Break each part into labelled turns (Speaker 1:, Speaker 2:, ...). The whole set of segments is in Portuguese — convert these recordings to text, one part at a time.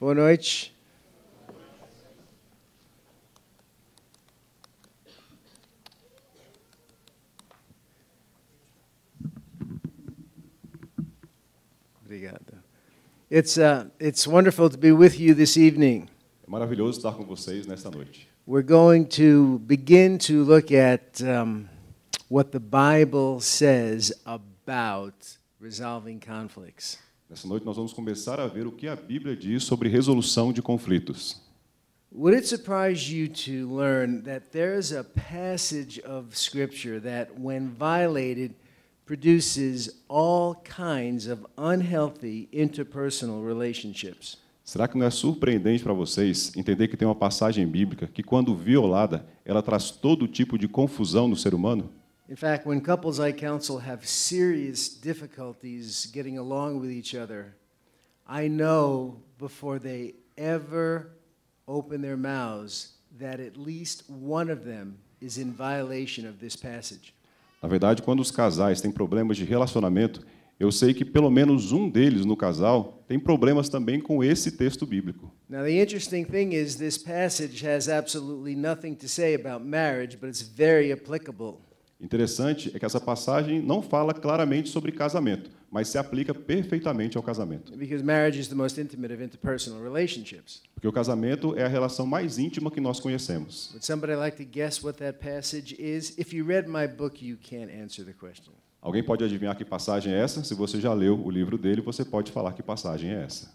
Speaker 1: Boa noite. It's, uh, it's wonderful to be with you this evening. É maravilhoso
Speaker 2: estar com vocês nesta noite.
Speaker 1: We're going to begin to look at um, what the
Speaker 2: Bible says
Speaker 1: about resolving conflicts. Nessa noite
Speaker 2: nós vamos começar a ver o que a Bíblia diz sobre resolução de conflitos.
Speaker 1: Would it surprise you to learn that a passage of scripture that when violated produces all kinds of unhealthy interpersonal relationships?
Speaker 2: Será que não é surpreendente para vocês entender que tem uma passagem bíblica que quando violada, ela traz todo tipo de confusão no ser humano?
Speaker 1: In fact, when couples I counsel have serious difficulties getting along with each other, I know before they ever open their mouths that at least one of them is in violation of this passage.
Speaker 2: Na verdade, quando os casais têm problemas de relacionamento, eu sei que pelo menos um deles no casal tem problemas também com esse texto bíblico.
Speaker 1: Now the interesting thing is this passage has absolutely nothing to say about marriage, but it's very applicable.
Speaker 2: Interessante é que essa passagem não fala claramente sobre casamento, mas se aplica perfeitamente ao casamento. Porque o casamento é a relação mais íntima que nós conhecemos. Alguém pode adivinhar que passagem é essa? Se você já leu o livro dele, você pode falar que passagem é essa.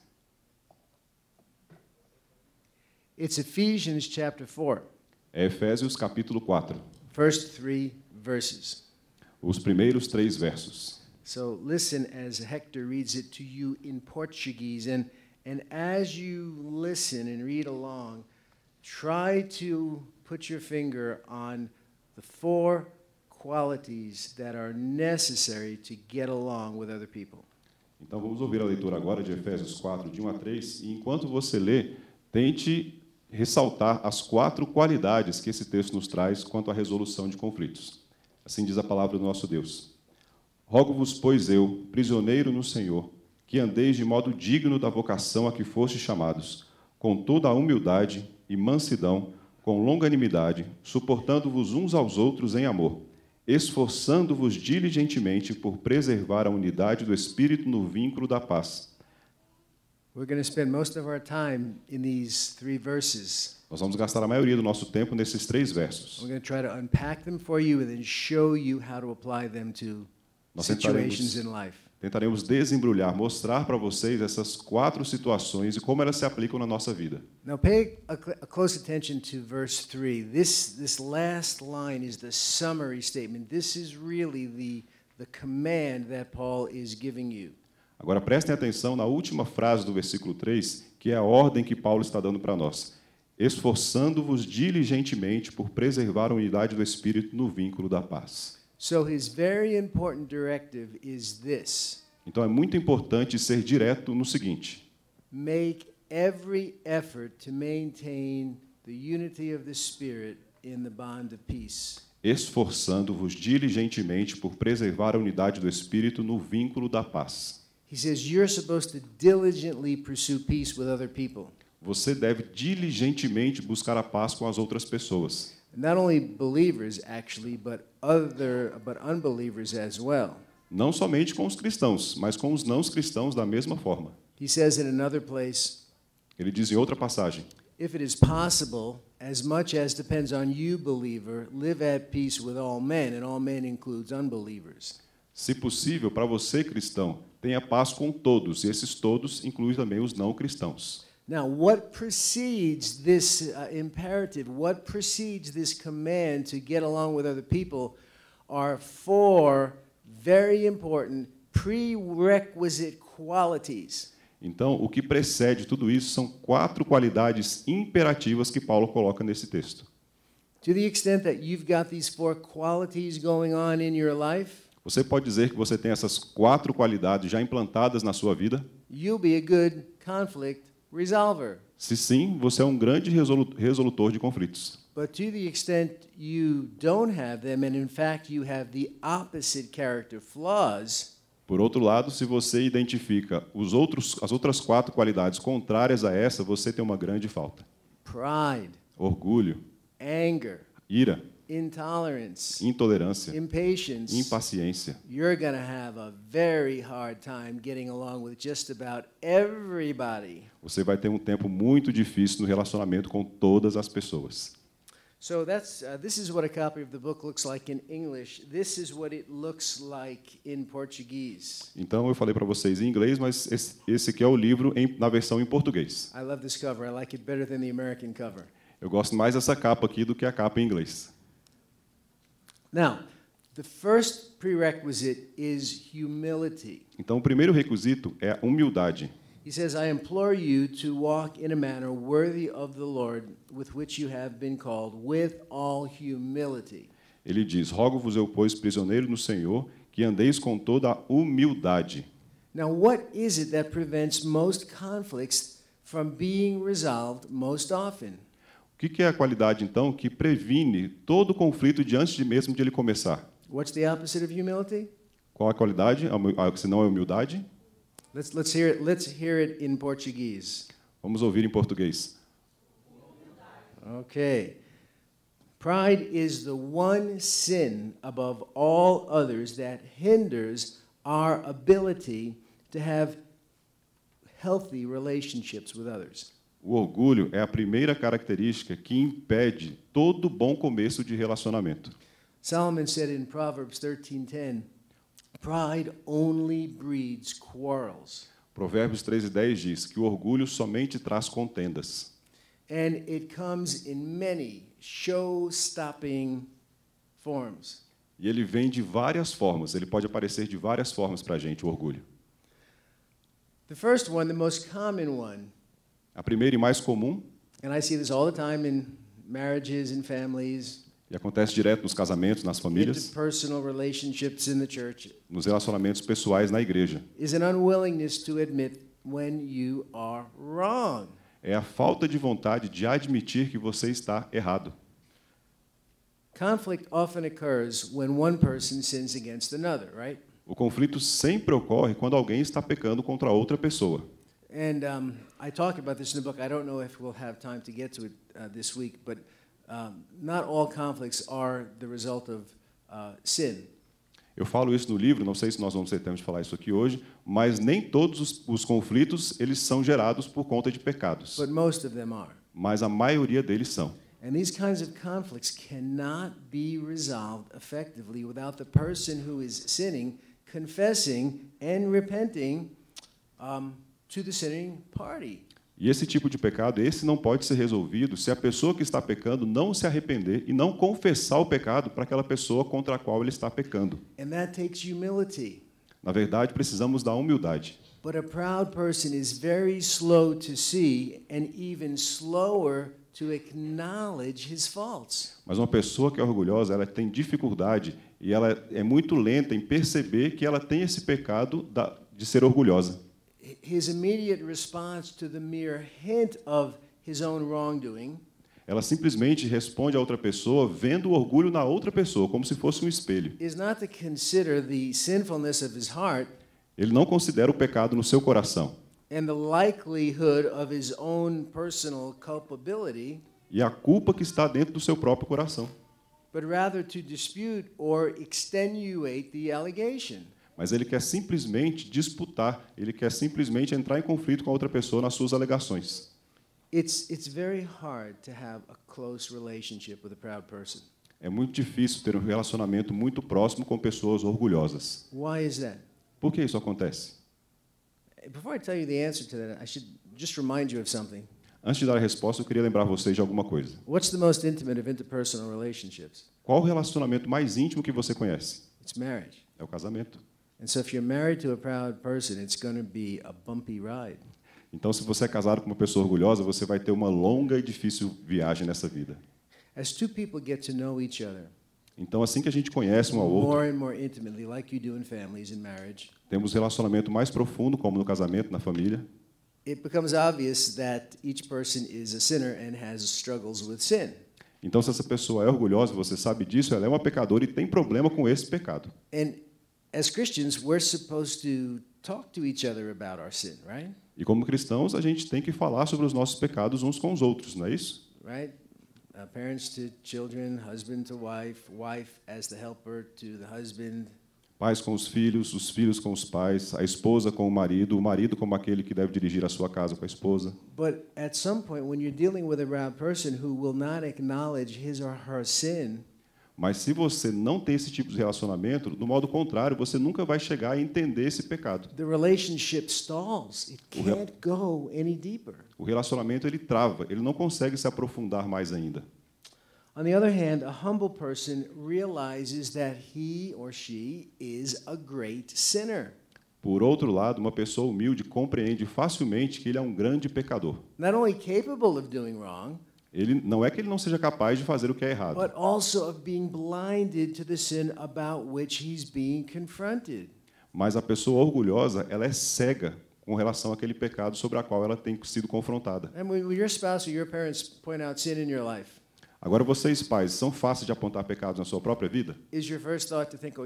Speaker 2: É Efésios capítulo 4.
Speaker 1: Verse 3 verses.
Speaker 2: Os primeiros três versos.
Speaker 1: So listen as Hector reads it to you in Portuguese and and as you listen and read along, try to put your finger on the four qualities that are necessary to get along with other people.
Speaker 2: Então vamos ouvir a leitura agora de Efésios 4, de 1 a 3, e enquanto você lê, tente ressaltar as quatro qualidades que esse texto nos traz quanto à resolução de conflitos. Assim diz a palavra do nosso Deus. Rogo-vos, pois eu, prisioneiro no Senhor, que andeis de modo digno da vocação a que fostes chamados, com toda a humildade e mansidão, com longanimidade, suportando-vos uns aos outros em amor, esforçando-vos diligentemente por preservar a unidade do espírito no vínculo da paz.
Speaker 1: We're going to spend most of our time in these three verses.
Speaker 2: Nós vamos gastar a maioria do nosso tempo nesses três versos. Nós tentaremos, desembrulhar, mostrar para vocês essas quatro situações e como elas se aplicam na nossa vida.
Speaker 1: Now pay a, a close attention to verse 3. This this last line is the summary statement. This is really the the command that Paul is giving you.
Speaker 2: Agora prestem atenção na última frase do versículo 3, que é a ordem que Paulo está dando para nós esforçando-vos diligentemente por preservar a unidade do espírito no vínculo da paz. So
Speaker 1: his very important directive is this.
Speaker 2: Então é muito importante ser direto no seguinte:
Speaker 1: Make every effort to maintain the unity of the spirit in the bond of peace.
Speaker 2: Esforçando-vos diligentemente por preservar a unidade do espírito no vínculo da paz.
Speaker 1: He says you're supposed to diligently pursue peace with other people
Speaker 2: você deve diligentemente buscar a paz com as outras pessoas.
Speaker 1: Not only believers actually, but other but
Speaker 2: unbelievers as well. Não somente com os cristãos, mas com os não cristãos da mesma forma.
Speaker 1: He says in another place,
Speaker 2: Ele diz em outra passagem.
Speaker 1: If it is possible, as much as depends on you believer, live at peace with all men, and all men includes unbelievers.
Speaker 2: Se possível, para você cristão, tenha paz com todos, e esses todos incluem também os não cristãos.
Speaker 1: Now, what precedes this uh, imperative, what precedes this command to get along with other people are four very important prerequisite qualities.
Speaker 2: Então, o que precede tudo isso são quatro qualidades imperativas que Paulo coloca nesse texto.
Speaker 1: To the extent that you've got these four qualities going on in your life,
Speaker 2: você pode dizer que você tem essas quatro qualidades já implantadas na sua vida.
Speaker 1: You'll be a good conflict resolver.
Speaker 2: Se sim, você é um grande resolutor de conflitos.
Speaker 1: But to the extent you don't have them and in fact you have the opposite character flaws,
Speaker 2: por outro lado, se você identifica os outros, as outras quatro qualidades contrárias a essa, você tem uma grande falta.
Speaker 1: Pride,
Speaker 2: orgulho,
Speaker 1: anger,
Speaker 2: ira, intolerância, impaciência.
Speaker 1: You're have a very hard time getting along with just about everybody.
Speaker 2: Você vai ter um tempo muito difícil no relacionamento com todas as pessoas.
Speaker 1: So that's uh, this is what a copy of the book looks like in English. This is what it looks like in Portuguese.
Speaker 2: Então eu falei para vocês em inglês, mas esse, esse aqui é o livro em, na versão em português.
Speaker 1: I love this cover. I like it better than the American cover.
Speaker 2: Eu gosto mais dessa capa aqui do que a capa em inglês.
Speaker 1: Now, the first prerequisite is humility.
Speaker 2: Então, o primeiro requisito é a humildade.
Speaker 1: He says, I implore you to walk in a manner worthy of the Lord, with which you have been called, with all humility.
Speaker 2: Ele diz: Rogo-vos eu, pois, prisioneiro no Senhor, que andeis com toda a humildade.
Speaker 1: Now, what is it that prevents most conflicts from being resolved most often?
Speaker 2: O que é a qualidade, então, que previne todo conflito de antes de mesmo de ele começar?
Speaker 1: What's the opposite of humility?
Speaker 2: Qual a qualidade? Se não é humildade?
Speaker 1: Let's, let's, hear it, let's hear it in Portuguese.
Speaker 2: Vamos ouvir em português.
Speaker 1: Okay. Pride is the one sin above all others that hinders our ability to have healthy relationships with others.
Speaker 2: O orgulho é a primeira característica que impede todo bom começo de relacionamento.
Speaker 1: Solomon said in Proverbs 13:10, pride only breeds quarrels.
Speaker 2: Provérbios 3:10 diz que o orgulho somente traz contendas.
Speaker 1: And it comes in many show-stopping forms.
Speaker 2: E ele vem de várias formas, ele pode aparecer de várias formas para a gente, o orgulho.
Speaker 1: The first one, the most common one,
Speaker 2: a primeira e mais comum. E acontece direto nos casamentos, nas famílias. Nos relacionamentos pessoais na igreja. É a falta de vontade de admitir que você está errado. O conflito sempre ocorre quando alguém está pecando contra outra pessoa.
Speaker 1: I talk about this in the book. I don't know if we'll have time to get to it uh, this week, but um, not all conflicts are the result of uh,
Speaker 2: sin. Eu falo isso no livro, não sei se nós vamos ter tempo de falar isso aqui hoje, mas nem todos os, os conflitos eles são gerados por conta de pecados. But
Speaker 1: most of them are.
Speaker 2: Mas a maioria deles são.
Speaker 1: And these kinds of conflicts cannot be resolved effectively without the person who is sinning confessing and repenting um, to the sinning party.
Speaker 2: E esse tipo de pecado, esse não pode ser resolvido se a pessoa que está pecando não se arrepender e não confessar o pecado para aquela pessoa contra a qual ele está pecando.
Speaker 1: And that takes humility.
Speaker 2: Na verdade, precisamos da humildade.
Speaker 1: But a proud person is very slow to see and even slower to acknowledge his faults.
Speaker 2: Mas uma pessoa que é orgulhosa, ela tem dificuldade e ela é muito lenta em perceber que ela tem esse pecado de ser orgulhosa
Speaker 1: his immediate response to the mere hint of his own wrongdoing.
Speaker 2: Ela simplesmente responde a outra pessoa vendo o orgulho na outra pessoa, como se fosse um espelho. Is not to consider
Speaker 1: the sinfulness of his heart.
Speaker 2: Ele não considera o pecado no seu coração.
Speaker 1: And the likelihood of his own personal culpability.
Speaker 2: E a culpa que está dentro do seu próprio coração.
Speaker 1: But rather to dispute or extenuate the allegation
Speaker 2: mas ele quer simplesmente disputar, ele quer simplesmente entrar em conflito com a outra pessoa nas suas alegações. É muito difícil ter um relacionamento muito próximo com pessoas orgulhosas.
Speaker 1: Why is that?
Speaker 2: Por que isso acontece? Antes de dar a resposta, eu queria lembrar vocês de alguma coisa.
Speaker 1: What's the most intimate of interpersonal relationships?
Speaker 2: Qual o relacionamento mais íntimo que você conhece?
Speaker 1: It's marriage. É o casamento. And so if you're married to a proud person, it's going to be a bumpy ride.
Speaker 2: Então, se você é casado com uma pessoa orgulhosa, você vai ter uma longa e difícil viagem nessa vida.
Speaker 1: As two people get to know each other.
Speaker 2: Então, assim que a gente conhece um ao outro,
Speaker 1: more and more intimately, like you do in families marriage,
Speaker 2: temos relacionamento mais profundo, como no casamento, na família.
Speaker 1: It becomes obvious that each person is a sinner and has struggles with sin.
Speaker 2: Então, se essa pessoa é orgulhosa, você sabe disso, ela é uma pecadora e tem problema com esse pecado.
Speaker 1: And as Christians, we're supposed to talk to each other about our sin, right?
Speaker 2: E como cristãos, a gente tem que falar sobre os nossos pecados uns com os outros, não é isso?
Speaker 1: Right? Uh, parents to children, husband to wife, wife as the helper to the husband.
Speaker 2: Pais com os filhos, os filhos com os pais, a esposa com o marido, o marido como aquele que deve dirigir a sua casa com a esposa.
Speaker 1: But at some point when you're dealing with a person who will not acknowledge his or her sin,
Speaker 2: mas se você não tem esse tipo de relacionamento, do modo contrário, você nunca vai chegar a entender esse pecado. O relacionamento ele trava, ele não consegue se aprofundar mais ainda.
Speaker 1: On the other hand, a humble person realizes that he or she is a great
Speaker 2: sinner. Por outro lado, uma pessoa humilde compreende facilmente que ele é um grande pecador.
Speaker 1: Not only capable of doing wrong,
Speaker 2: ele não é que ele não seja capaz de fazer o que é errado. Mas a pessoa orgulhosa, ela é cega com relação àquele pecado sobre a qual ela tem sido confrontada. Agora vocês pais são fáceis de apontar pecados na sua própria vida?
Speaker 1: Oh,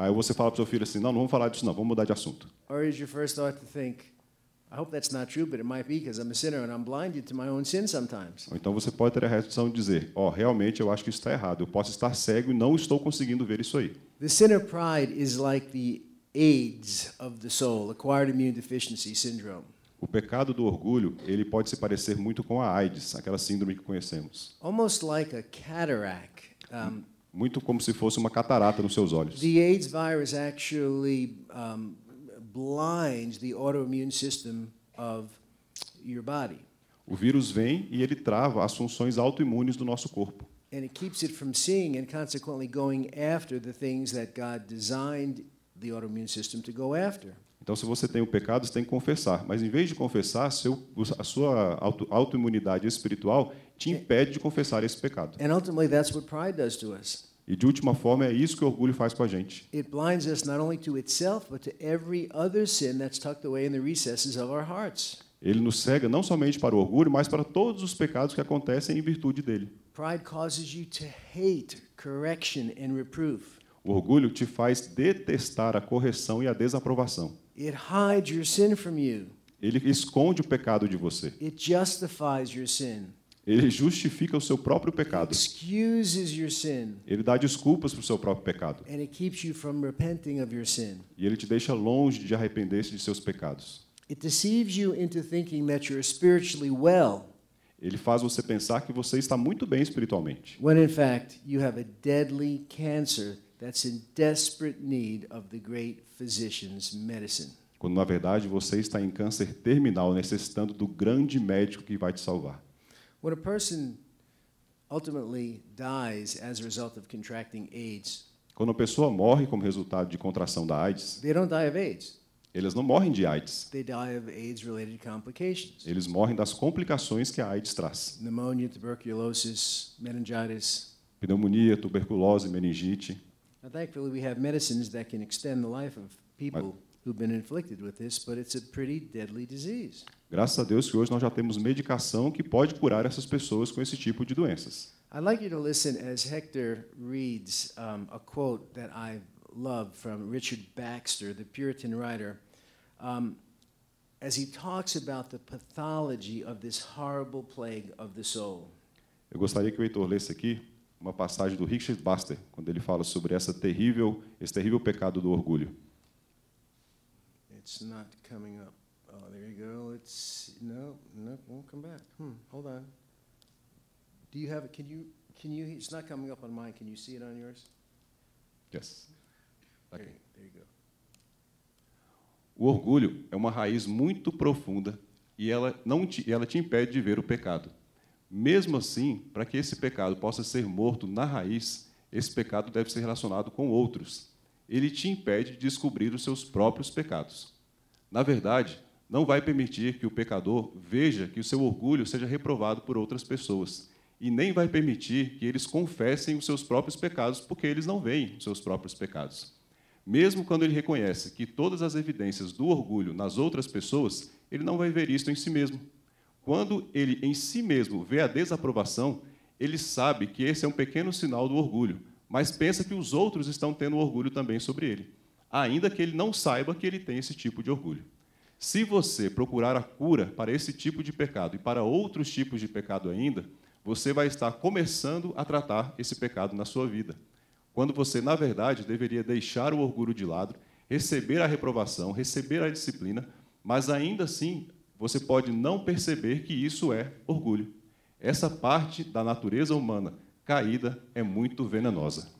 Speaker 2: Aí você fala para o seu filho assim, não, não vamos falar disso não, vamos mudar de assunto.
Speaker 1: Or is your first thought to think,
Speaker 2: ou então você pode ter a reação de dizer, ó, oh, realmente eu acho que isso está errado. Eu posso estar cego e não estou conseguindo ver isso aí.
Speaker 1: The sinner pride is like the AIDS of the soul, acquired immune deficiency syndrome.
Speaker 2: O pecado do orgulho, ele pode se parecer muito com a AIDS, aquela síndrome que conhecemos.
Speaker 1: Almost like a cataract. Um,
Speaker 2: muito como se fosse uma catarata nos seus olhos.
Speaker 1: The AIDS virus actually um, blinds the autoimmune system of your body.
Speaker 2: O vírus vem e ele trava as funções autoimunes do nosso corpo.
Speaker 1: And it keeps it from seeing and consequently going after the things that God designed the autoimmune system to go after.
Speaker 2: Então, se você tem o pecado, você tem que confessar. Mas, em vez de confessar, seu, a sua auto, autoimunidade espiritual te é. impede de confessar esse pecado. And that's what pride does to us. E de última forma, é isso que o orgulho faz com a gente. Ele nos cega não somente para o orgulho, mas para todos os pecados que acontecem em virtude dele. O orgulho te faz detestar a correção e a desaprovação.
Speaker 1: It hides your sin
Speaker 2: from you. Ele esconde o pecado de você.
Speaker 1: It justifies your sin
Speaker 2: ele justifica o seu próprio pecado. Ele dá desculpas para o seu próprio pecado. E ele te deixa longe de arrepender-se de seus pecados. Ele faz você pensar que você está muito bem espiritualmente.
Speaker 1: deadly desperate need of the great physician's medicine
Speaker 2: quando na verdade você está em câncer terminal, necessitando do grande médico que vai te salvar.
Speaker 1: When a person ultimately dies as a result of contracting AIDS,
Speaker 2: quando a pessoa morre como resultado de contração da AIDS, they don't die of AIDS. Eles não morrem de AIDS.
Speaker 1: They die of AIDS related complications.
Speaker 2: Eles morrem das complicações que a AIDS traz.
Speaker 1: Pneumonia, tuberculosis, meningitis.
Speaker 2: Pneumonia, tuberculose, meningite.
Speaker 1: Now, thankfully, we have medicines that can extend the life of people. Mas, who've been inflicted with this, but it's a pretty deadly disease.
Speaker 2: Graças a Deus que hoje nós já temos medicação que pode curar essas pessoas com esse tipo de doenças.
Speaker 1: I'd like you to listen as Hector reads um, a quote that I love from Richard Baxter, the Puritan writer, um, as he talks about the pathology of this horrible plague of the soul.
Speaker 2: Eu gostaria que o Heitor lesse aqui uma passagem do Richard Baxter, quando ele fala sobre essa terrível, esse terrível pecado do orgulho.
Speaker 1: It's not coming up go. It's no, no, won't come back. Hmm, hold on. Do you have it? Can you? Can you? It's not coming up on mine. Can you see it on yours?
Speaker 2: Yes. Okay. There, there you go. O orgulho é uma raiz muito profunda e ela não te, ela te impede de ver o pecado. Mesmo assim, para que esse pecado possa ser morto na raiz, esse pecado deve ser relacionado com outros. Ele te impede de descobrir os seus próprios pecados. Na verdade, não vai permitir que o pecador veja que o seu orgulho seja reprovado por outras pessoas. E nem vai permitir que eles confessem os seus próprios pecados, porque eles não veem os seus próprios pecados. Mesmo quando ele reconhece que todas as evidências do orgulho nas outras pessoas, ele não vai ver isso em si mesmo. Quando ele em si mesmo vê a desaprovação, ele sabe que esse é um pequeno sinal do orgulho, mas pensa que os outros estão tendo orgulho também sobre ele, ainda que ele não saiba que ele tem esse tipo de orgulho. Se você procurar a cura para esse tipo de pecado e para outros tipos de pecado ainda, você vai estar começando a tratar esse pecado na sua vida. Quando você, na verdade, deveria deixar o orgulho de lado, receber a reprovação, receber a disciplina, mas ainda assim você pode não perceber que isso é orgulho. Essa parte da natureza humana caída é muito venenosa.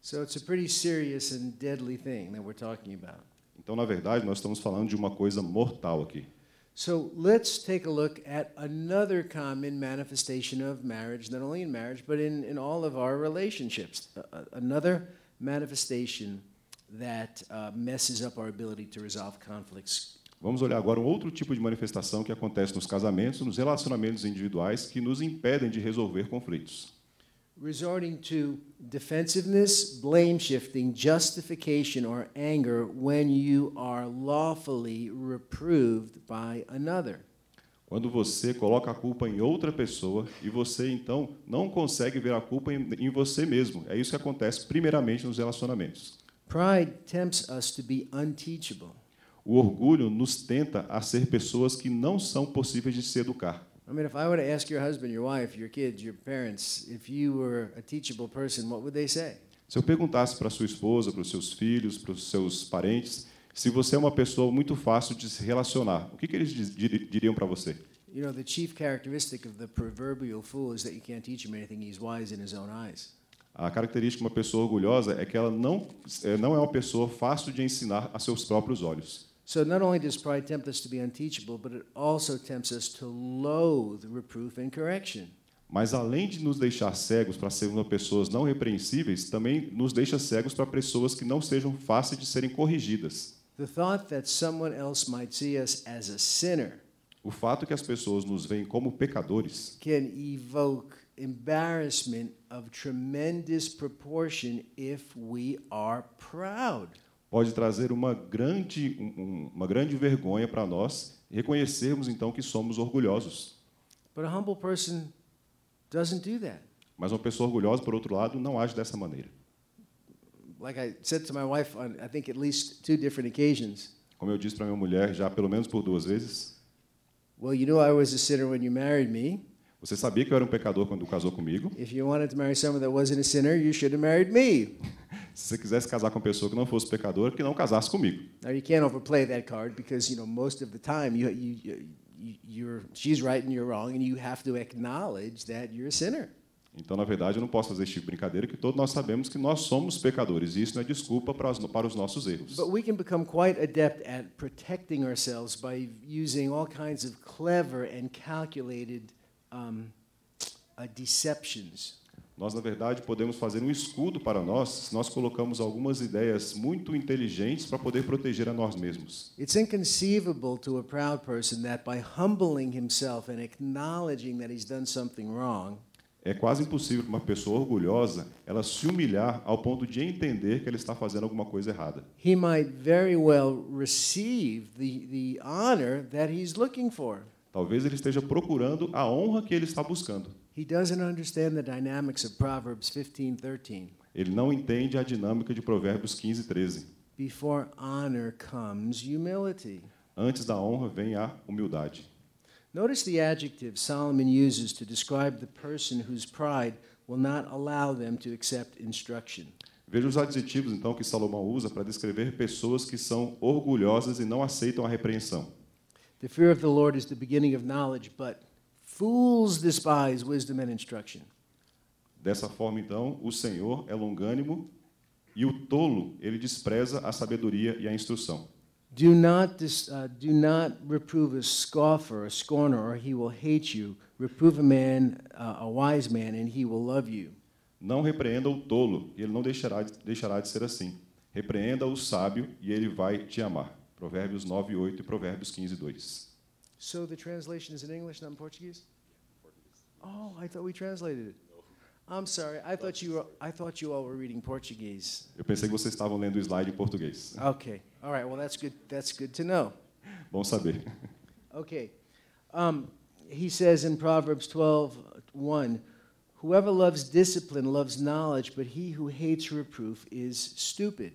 Speaker 1: So it's a pretty serious and deadly thing that we're talking about.
Speaker 2: Então, na verdade, nós estamos falando de uma coisa mortal aqui.
Speaker 1: So let's take a look at another common manifestation of marriage, not only in marriage, but in, in all of our relationships. Uh, another manifestation that uh, messes up our ability to resolve conflicts.
Speaker 2: Vamos olhar agora um outro tipo de manifestação que acontece nos casamentos, nos relacionamentos individuais, que nos impedem de resolver conflitos
Speaker 1: resorting to defensiveness, blame shifting, justification, or anger when you are lawfully reproved
Speaker 2: by another. Quando você coloca a culpa em outra pessoa e você então não consegue ver a culpa em, em você mesmo. É isso que acontece primeiramente nos relacionamentos. Pride tempts us to be unteachable. O orgulho nos tenta a ser pessoas que não são possíveis de se educar.
Speaker 1: I mean, if I were to ask your husband, your wife, your kids, your parents, if you were a teachable person, what would they say?
Speaker 2: Se eu perguntasse para sua esposa, para os seus filhos, para os seus parentes, se você é uma pessoa muito fácil de se relacionar, o que, que eles diriam para você?
Speaker 1: You know, the chief characteristic of the proverbial fool is that you can't teach him anything; he's wise in his own eyes.
Speaker 2: A característica de uma pessoa orgulhosa é que ela não, é, não é uma pessoa fácil de ensinar a seus próprios olhos.
Speaker 1: So not only does pride tempt us to be unteachable, but it also tempts us to loathe reproof and correction.
Speaker 2: Mas além de nos deixar cegos para sermos pessoas não repreensíveis, também nos deixa cegos para pessoas que não sejam fáceis de serem corrigidas.
Speaker 1: The thought that someone else might see us
Speaker 2: as a sinner. O fato que as pessoas nos veem como pecadores
Speaker 1: can evoke embarrassment of tremendous proportion if we
Speaker 2: are proud pode trazer uma grande, um, uma grande vergonha para nós reconhecermos então que somos orgulhosos. Mas uma pessoa orgulhosa, por outro lado, não age dessa maneira. Como eu disse para minha mulher já pelo menos por duas vezes.
Speaker 1: Well, you I was a sinner when you married me.
Speaker 2: Você sabia que eu era um pecador quando casou comigo?
Speaker 1: If you wanted to marry someone that wasn't a sinner, you should have married me.
Speaker 2: Se você quisesse casar com uma pessoa que não fosse pecadora, que não casasse comigo.
Speaker 1: Now you can't overplay that card because you know most of the time you, you, you you're she's right and you're wrong and you have to acknowledge that you're
Speaker 2: a sinner. Então, na verdade, eu não posso fazer esse tipo de brincadeira que todos nós sabemos que nós somos pecadores e isso não é desculpa para os, para os nossos erros.
Speaker 1: But we can become quite adept at protecting ourselves by using all kinds of clever and calculated um, uh,
Speaker 2: deceptions nós, na verdade, podemos fazer um escudo para nós se nós colocamos algumas ideias muito inteligentes para poder proteger a nós mesmos.
Speaker 1: It's inconceivable to a proud person that by humbling himself and acknowledging that he's done something wrong,
Speaker 2: é quase impossível para uma pessoa orgulhosa ela se humilhar ao ponto de entender que ela está fazendo alguma coisa errada.
Speaker 1: He might very well receive the the honor that he's looking for.
Speaker 2: Talvez ele esteja procurando a honra que ele está buscando. Ele não entende a dinâmica de Provérbios 15:13.
Speaker 1: Before honor comes humility.
Speaker 2: Antes da honra vem a humildade.
Speaker 1: Notice the adjective Solomon uses to describe the person whose pride will not allow them to accept instruction.
Speaker 2: Veja os adjetivos então que Salomão usa para descrever pessoas que são orgulhosas e não aceitam a repreensão.
Speaker 1: The fear of the Lord is the beginning of knowledge, but Fools despise wisdom and
Speaker 2: instruction. Dessa forma, então, o Senhor é longânimo e o tolo ele despreza a sabedoria e a instrução. Do not, dis, uh, do not
Speaker 1: reprove a scoffer, a scorner, or he will hate you. Reprove a man, uh, a
Speaker 2: wise man, and he will love you. Não repreenda o tolo, e ele não deixará, deixará de ser assim. Repreenda o sábio, e ele vai te amar. Provérbios 9, 8 e Provérbios 15, 2.
Speaker 1: So the translation is in English, not in Portuguese? Oh, I thought we translated it. I'm sorry. I thought you were, I thought you all were reading Portuguese.
Speaker 2: Eu pensei que vocês estavam lendo o slide em português.
Speaker 1: Okay. All right. Well, that's good. That's good to know. Bom saber. Okay. Um, he says in Proverbs 12:1, whoever loves discipline loves knowledge, but he who hates reproof is stupid.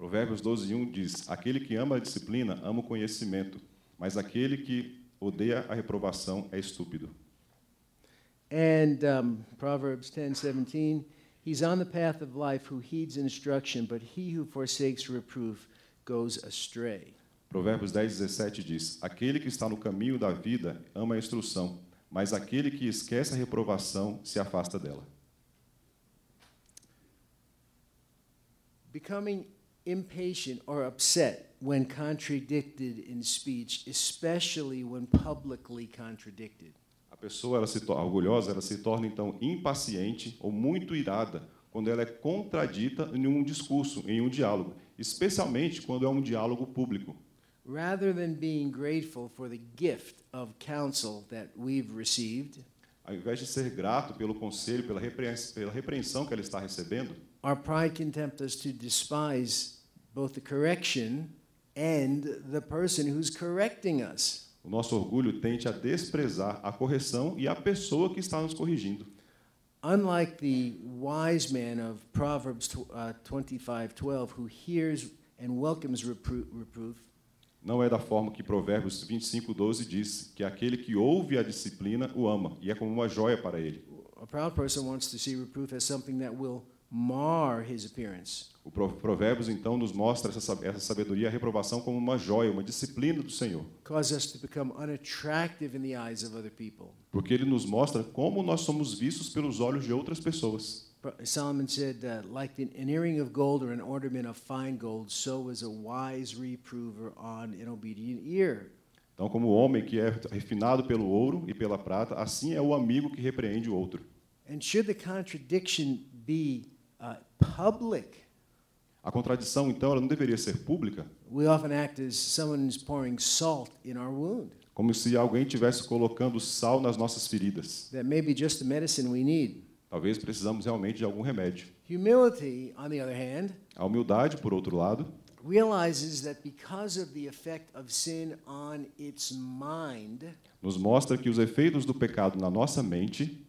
Speaker 2: Provérbios 12:1 diz: Aquele que ama a disciplina ama o conhecimento, mas aquele que odeia a reprovação é estúpido. And
Speaker 1: um, Proverbs 10:17, he's on the path of life who heeds instruction, but he who forsakes reproof goes astray.
Speaker 2: Provérbios 10:17 diz: Aquele que está no caminho da vida ama a instrução, mas aquele que esquece a reprovação se afasta dela.
Speaker 1: Becoming impatient or upset when contradicted in speech, especially when publicly contradicted.
Speaker 2: A pessoa ela se orgulhosa, ela se torna então impaciente ou muito irada quando ela é contradita em um discurso, em um diálogo, especialmente quando é um diálogo público.
Speaker 1: Rather than being grateful for the
Speaker 2: gift of counsel that we've received, ao invés de ser grato pelo conselho, pela, repreensão que ela está recebendo,
Speaker 1: our pride can tempt us to despise both the correction and the person who's correcting
Speaker 2: us. O nosso orgulho tende a desprezar a correção e a pessoa que está nos corrigindo. Unlike the wise man of Proverbs 25:12
Speaker 1: uh, who hears and welcomes reproof.
Speaker 2: Não é da forma que Provérbios 25:12 diz que aquele que ouve a disciplina o ama e é como uma joia para ele.
Speaker 1: A proud person wants to see reproof as something that will mar his appearance.
Speaker 2: O Provérbios então nos mostra essa, essa sabedoria, a reprovação como uma joia, uma disciplina do Senhor.
Speaker 1: Cause us to become unattractive in the eyes of other people.
Speaker 2: Porque ele nos mostra como nós somos vistos pelos olhos de outras pessoas.
Speaker 1: Solomon said, uh, like an earring of gold or an ornament of fine gold, so is a wise reprover on an obedient ear.
Speaker 2: Então, como o homem que é refinado pelo ouro e pela prata, assim é o amigo que repreende o outro.
Speaker 1: And should the contradiction be Uh, public.
Speaker 2: A contradição, então, ela não deveria ser pública.
Speaker 1: We often act as someone's pouring salt in our wound.
Speaker 2: Como se alguém estivesse colocando sal nas nossas feridas. That may be just the medicine we need. Talvez precisamos realmente de algum remédio.
Speaker 1: Humility, on the other hand,
Speaker 2: a humildade, por outro lado,
Speaker 1: realizes that because of the effect of sin on its mind,
Speaker 2: nos mostra que os efeitos do pecado na nossa mente,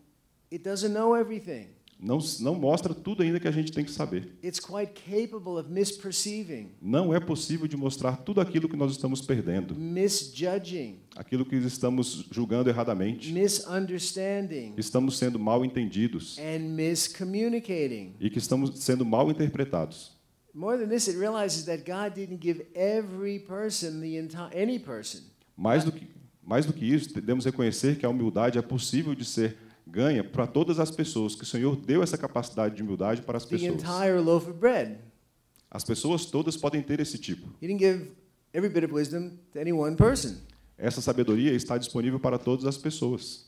Speaker 1: it doesn't know everything
Speaker 2: não, não mostra tudo ainda que a gente tem que saber. Não é possível de mostrar tudo aquilo que nós estamos perdendo. Aquilo que estamos julgando erradamente. Estamos sendo mal entendidos.
Speaker 1: E
Speaker 2: que estamos sendo mal interpretados.
Speaker 1: More than this, it realizes that God didn't give every person the entire any person.
Speaker 2: Mais do que mais do que isso, devemos reconhecer que a humildade é possível de ser ganha para todas as pessoas, que o Senhor deu essa capacidade de humildade para as pessoas. As pessoas todas podem ter esse tipo. Essa sabedoria está disponível para todas as pessoas.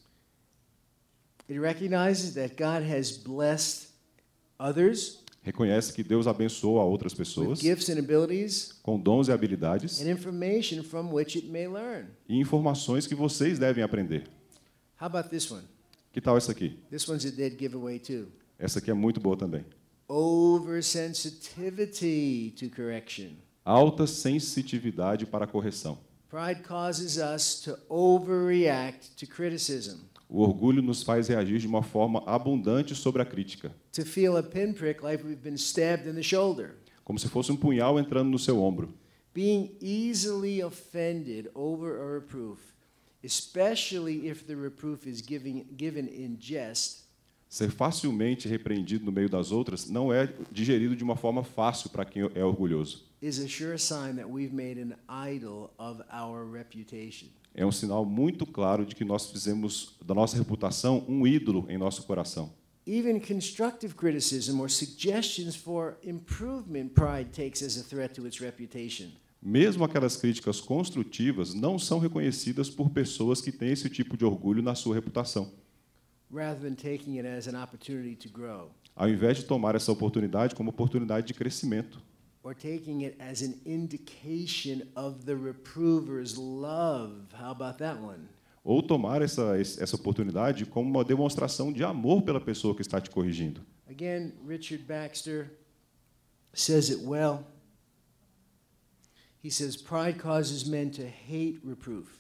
Speaker 2: Reconhece que Deus abençoou a outras pessoas com dons e habilidades e informações que vocês devem aprender.
Speaker 1: How about this one?
Speaker 2: Que tal essa aqui?
Speaker 1: This one's a dead giveaway too.
Speaker 2: Essa aqui é muito boa também.
Speaker 1: Oversensitivity to correction.
Speaker 2: Alta sensitividade para a correção.
Speaker 1: Pride causes us to overreact to criticism.
Speaker 2: O orgulho nos faz reagir de uma forma abundante sobre a crítica.
Speaker 1: To feel a pinprick like we've been stabbed in the shoulder.
Speaker 2: Como se fosse um punhal entrando no seu ombro.
Speaker 1: Being easily offended over a reproof especially if the reproof is given, given in jest.
Speaker 2: Ser facilmente repreendido no meio das outras não é digerido de uma forma fácil para quem é orgulhoso. É um sinal muito claro de que nós fizemos da nossa reputação um ídolo em nosso coração.
Speaker 1: Even constructive criticism or suggestions for improvement pride takes as a threat to its reputation
Speaker 2: mesmo aquelas críticas construtivas não são reconhecidas por pessoas que têm esse tipo de orgulho na sua reputação. Ao invés de tomar essa oportunidade como oportunidade de crescimento.
Speaker 1: Or taking it as an indication of the reprover's love. How about that one?
Speaker 2: Ou tomar essa, essa oportunidade como uma demonstração de amor pela pessoa que está te corrigindo.
Speaker 1: Again, Richard Baxter says it well. He says pride causes men to hate reproof.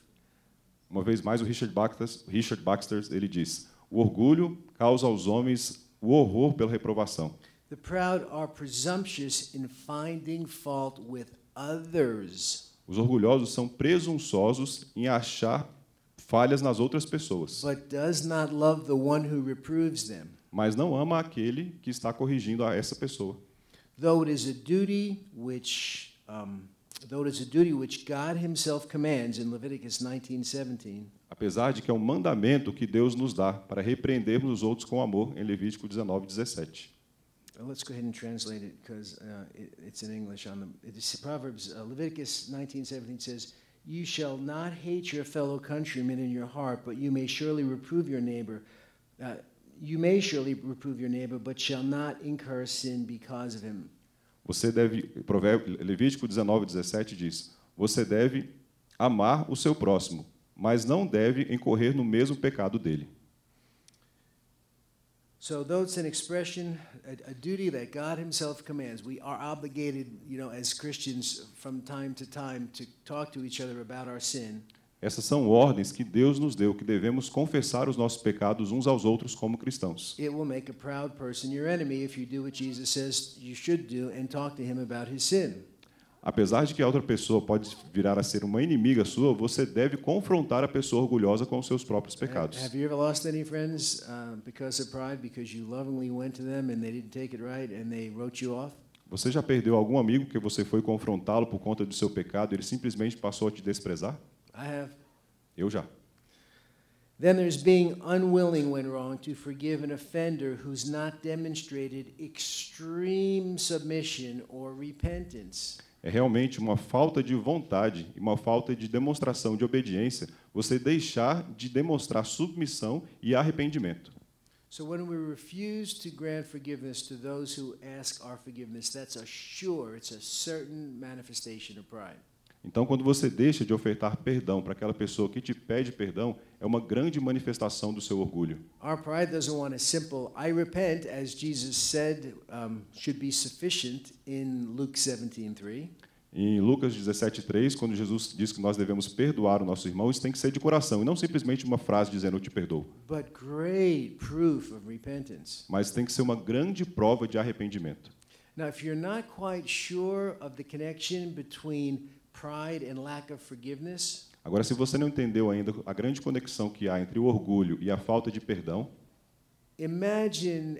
Speaker 2: Uma vez mais o Richard Baxter, Richard Baxter ele diz: "O orgulho causa aos homens o horror pela reprovação."
Speaker 1: The proud are presumptuous in finding fault with others.
Speaker 2: Os orgulhosos são presunçosos em achar falhas nas outras pessoas.
Speaker 1: But does not love the one who reproves them.
Speaker 2: Mas não ama aquele que está corrigindo a essa pessoa.
Speaker 1: Though it is a duty which um, Though it is a duty which God Himself commands in Leviticus 19:17.
Speaker 2: Apesar de que é um mandamento que Deus nos dá para repreendermos os outros com amor em Levítico 19:17.
Speaker 1: Let's go ahead and translate it because uh, it, it's in English. On the it's Proverbs, uh, Leviticus 19:17 says, "You shall not hate your fellow countrymen in your heart, but you may surely reprove your neighbor. Uh, you may surely reprove your neighbor, but shall not incur sin because of him."
Speaker 2: Você deve, Levítico 19, 17 diz: você deve amar o seu próximo, mas não deve incorrer no mesmo pecado dele.
Speaker 1: So though it's an expression, a, a, duty that God Himself commands, we are obligated, you know, as Christians from time to time to talk to each other about our sin.
Speaker 2: Essas são ordens que Deus nos deu, que devemos confessar os nossos pecados uns aos outros como cristãos. Apesar de que a outra pessoa pode virar a ser uma inimiga sua, você deve confrontar a pessoa orgulhosa com os seus próprios pecados. Have
Speaker 1: you ever lost any friends uh, because of pride because you lovingly went to them and they didn't take it right and they wrote you off?
Speaker 2: Você já perdeu algum amigo que você foi confrontá-lo por conta do seu pecado e ele simplesmente passou a te desprezar? I have. Eu já.
Speaker 1: Then there's being unwilling when wrong to forgive an offender who's not demonstrated extreme submission or repentance.
Speaker 2: É realmente uma falta de vontade e uma falta de demonstração de obediência você deixar de demonstrar submissão e arrependimento.
Speaker 1: So when we refuse to grant forgiveness to those who ask our forgiveness, that's a sure, it's a certain manifestation of pride.
Speaker 2: Então, quando você deixa de ofertar perdão para aquela pessoa que te pede perdão, é uma grande manifestação do seu orgulho.
Speaker 1: Our pride doesn't want a simple I repent as Jesus said um, should be sufficient in Luke 17:3.
Speaker 2: Em Lucas 17:3, quando Jesus diz que nós devemos perdoar o nosso irmão, isso tem que ser de coração e não simplesmente uma frase dizendo eu te perdoo.
Speaker 1: But great proof of repentance.
Speaker 2: Mas tem que ser uma grande prova de arrependimento.
Speaker 1: Now, if you're not quite sure of the connection between
Speaker 2: Agora, se você não entendeu ainda a grande conexão que há entre o orgulho e a falta de perdão,
Speaker 1: Imagine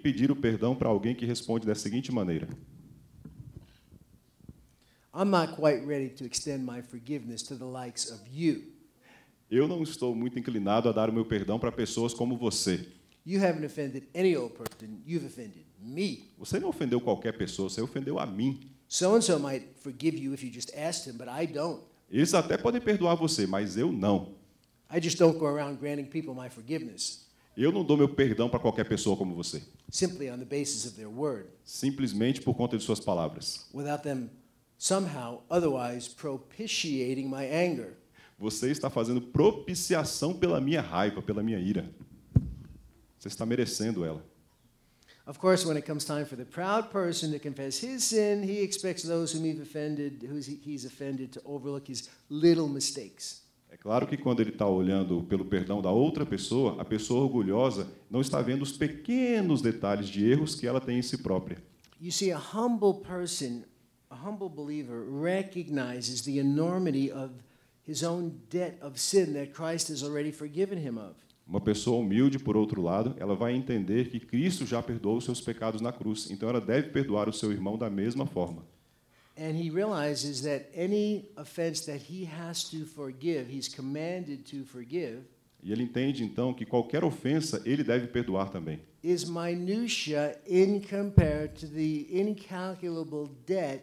Speaker 2: pedir o perdão para alguém que responde da seguinte maneira. Eu não estou muito inclinado a dar o meu perdão para pessoas como você.
Speaker 1: You haven't offended any old person. You've offended
Speaker 2: me. Você não ofendeu qualquer pessoa, você ofendeu a mim. So and so might forgive you if you just asked him, but I don't. Eles até podem perdoar você, mas eu não.
Speaker 1: I just don't go around granting people my forgiveness.
Speaker 2: Eu não dou meu perdão para qualquer pessoa como você.
Speaker 1: Simply on the basis of their word.
Speaker 2: Simplesmente por conta de suas palavras.
Speaker 1: Without them somehow otherwise propitiating my anger.
Speaker 2: Você está fazendo propiciação pela minha raiva, pela minha ira. Você está merecendo ela.
Speaker 1: Of course, when it comes time for the proud person to confess his sin, he expects those whom he's offended, who he's offended to overlook his little mistakes.
Speaker 2: É claro que quando ele está olhando pelo perdão da outra pessoa, a pessoa orgulhosa não está vendo os pequenos detalhes de erros que ela tem em si própria.
Speaker 1: You see, a humble person, a humble believer, recognizes the enormity of his own debt of sin that Christ has already forgiven him of.
Speaker 2: Uma pessoa humilde, por outro lado, ela vai entender que Cristo já perdoou os seus pecados na cruz, então ela deve perdoar o seu irmão da mesma forma.
Speaker 1: And he realizes that any offense that he has to forgive, he's commanded to forgive.
Speaker 2: E ele entende então que qualquer ofensa ele deve perdoar também.
Speaker 1: Is minutia in compared to the incalculable debt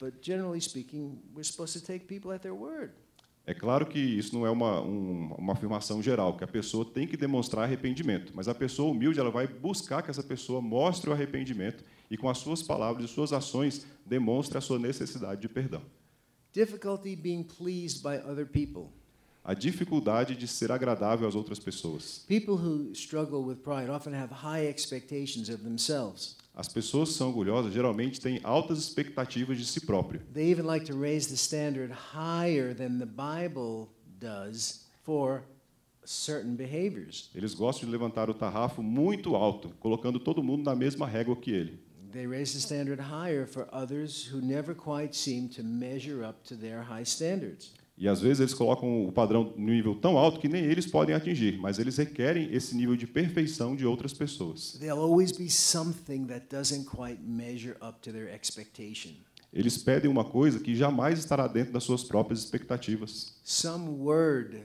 Speaker 1: But generally speaking, we're supposed to take people at their word.
Speaker 2: É claro que isso não é uma, um, uma afirmação geral, que a pessoa tem que demonstrar arrependimento, mas a pessoa humilde ela vai buscar que essa pessoa mostre o arrependimento e com as suas palavras e suas ações demonstre a sua necessidade de perdão. Difficulty being
Speaker 1: pleased by other
Speaker 2: people. A dificuldade de ser agradável às outras pessoas.
Speaker 1: Pessoas que struggle com pride têm have high de si themselves.
Speaker 2: As pessoas são orgulhosas geralmente têm altas expectativas de si próprio.
Speaker 1: They even like to raise the standard higher than the Bible does for certain behaviors.
Speaker 2: Eles gostam de levantar o tarrafo muito alto, colocando todo mundo na mesma régua que ele.
Speaker 1: They raise the standard higher for others who never quite seem to measure up to their high standards.
Speaker 2: E às vezes eles colocam o padrão no nível tão alto que nem eles podem atingir, mas eles requerem esse nível de perfeição de outras pessoas. Eles pedem uma coisa que jamais estará dentro das suas próprias expectativas.
Speaker 1: Word,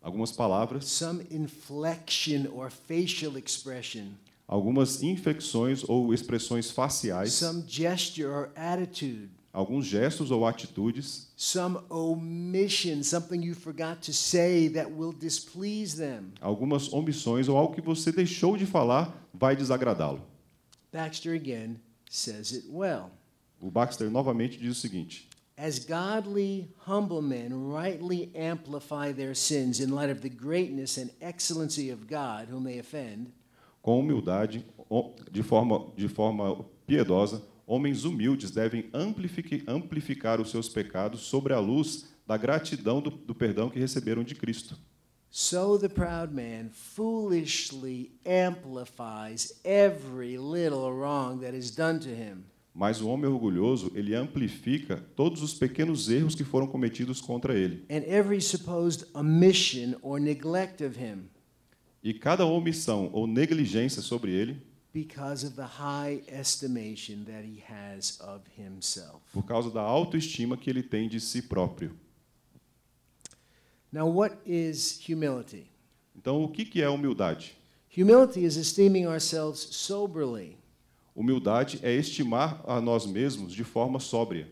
Speaker 2: algumas palavras, algumas inflexões ou expressões faciais, some
Speaker 1: gesture or attitude
Speaker 2: alguns gestos ou atitudes.
Speaker 1: Some omission, something you forgot to say that will displease them.
Speaker 2: Algumas omissões ou algo que você deixou de falar vai desagradá-lo.
Speaker 1: Baxter again says it well.
Speaker 2: O Baxter novamente diz o seguinte:
Speaker 1: As godly, humble men rightly amplify their sins in light of the greatness and excellency of God whom they offend.
Speaker 2: Com humildade, de forma de forma piedosa, homens humildes devem amplificar os seus pecados sobre a luz da gratidão do, do perdão que receberam de Cristo.
Speaker 1: So the proud man foolishly amplifies every little wrong that is done to him.
Speaker 2: Mas o homem orgulhoso, ele amplifica todos os pequenos erros que foram cometidos contra ele.
Speaker 1: And every supposed omission or neglect of him.
Speaker 2: E cada omissão ou negligência sobre ele por causa da autoestima que ele tem de si próprio.
Speaker 1: Now what is humility?
Speaker 2: Então o que que é humildade?
Speaker 1: Humility is esteeming ourselves soberly.
Speaker 2: Humildade é estimar a nós mesmos de forma sóbria.